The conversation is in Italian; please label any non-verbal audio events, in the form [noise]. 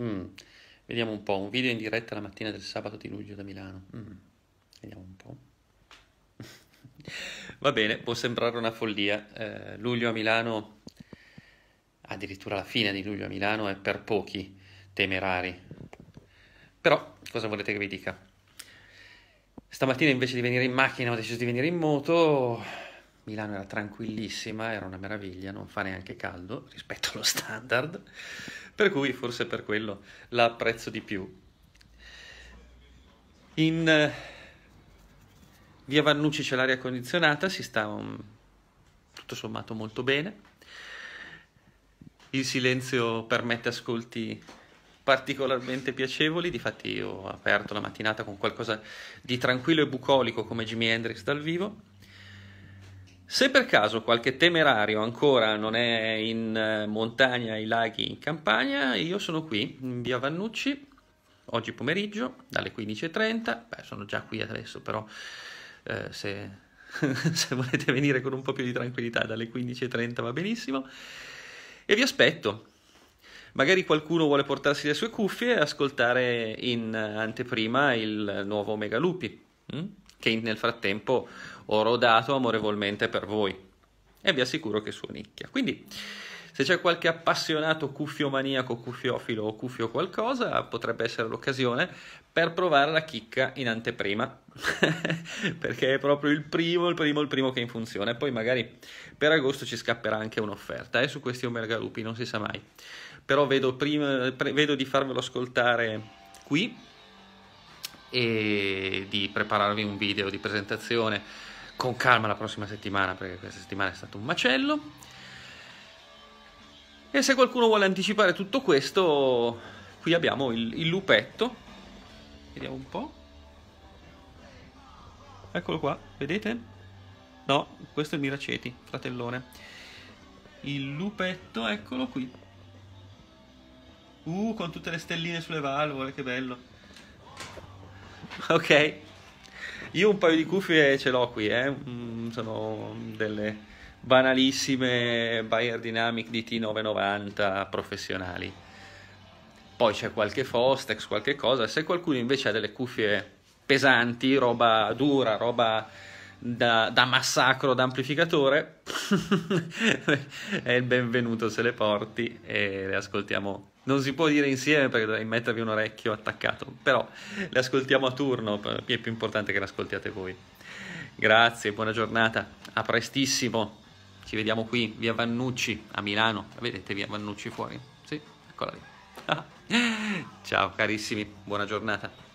Mm. Vediamo un po', un video in diretta la mattina del sabato di luglio da Milano. Mm. Vediamo un po'. [laughs] Va bene, può sembrare una follia. Eh, luglio a Milano, addirittura la fine di luglio a Milano, è per pochi temerari. Però, cosa volete che vi dica? Stamattina invece di venire in macchina ho deciso di venire in moto Milano era tranquillissima, era una meraviglia, non fa neanche caldo rispetto allo standard, per cui forse per quello la apprezzo di più. In eh, via Vannucci c'è l'aria condizionata, si sta un, mm, tutto sommato molto bene. Il silenzio permette ascolti particolarmente piacevoli, difatti ho aperto la mattinata con qualcosa di tranquillo e bucolico come Jimi Hendrix dal vivo. Se per caso qualche temerario ancora non è in eh, montagna, ai laghi, in campagna, io sono qui in via Vannucci oggi pomeriggio dalle 15.30. Beh, sono già qui adesso, però eh, se, [laughs] se volete venire con un po' più di tranquillità dalle 15.30 va benissimo. E vi aspetto. Magari qualcuno vuole portarsi le sue cuffie e ascoltare in eh, anteprima il nuovo Omega Lupi. Mm? che nel frattempo ho rodato amorevolmente per voi e vi assicuro che suonicchia. Quindi se c'è qualche appassionato cuffio maniaco, cuffiofilo o cuffio qualcosa, potrebbe essere l'occasione per provare la chicca in anteprima, [laughs] perché è proprio il primo, il primo, il primo che è in funzione. Poi magari per agosto ci scapperà anche un'offerta eh, su questi omergalupi, non si sa mai. Però vedo, prima, vedo di farvelo ascoltare qui e di prepararvi un video di presentazione con calma la prossima settimana perché questa settimana è stato un macello. E se qualcuno vuole anticipare tutto questo, qui abbiamo il, il lupetto, vediamo un po', eccolo qua, vedete? No, questo è il Miraceti, fratellone. Il lupetto, eccolo qui. Uh, con tutte le stelline sulle valvole, che bello. [laughs] ok? Io un paio di cuffie ce l'ho qui, eh? Mm, sono delle banalissime Bayer Dynamic DT990 professionali. Poi c'è qualche Fostex, qualche cosa. Se qualcuno invece ha delle cuffie pesanti, roba dura, roba da, da massacro d'amplificatore, [laughs] è il benvenuto se le porti e le ascoltiamo non si può dire insieme perché dovrei mettervi un orecchio attaccato, però le ascoltiamo a turno, è più importante che le ascoltiate voi. Grazie, buona giornata, a prestissimo, ci vediamo qui, via Vannucci a Milano, vedete via Vannucci fuori? Sì, eccola lì. [laughs] Ciao carissimi, buona giornata.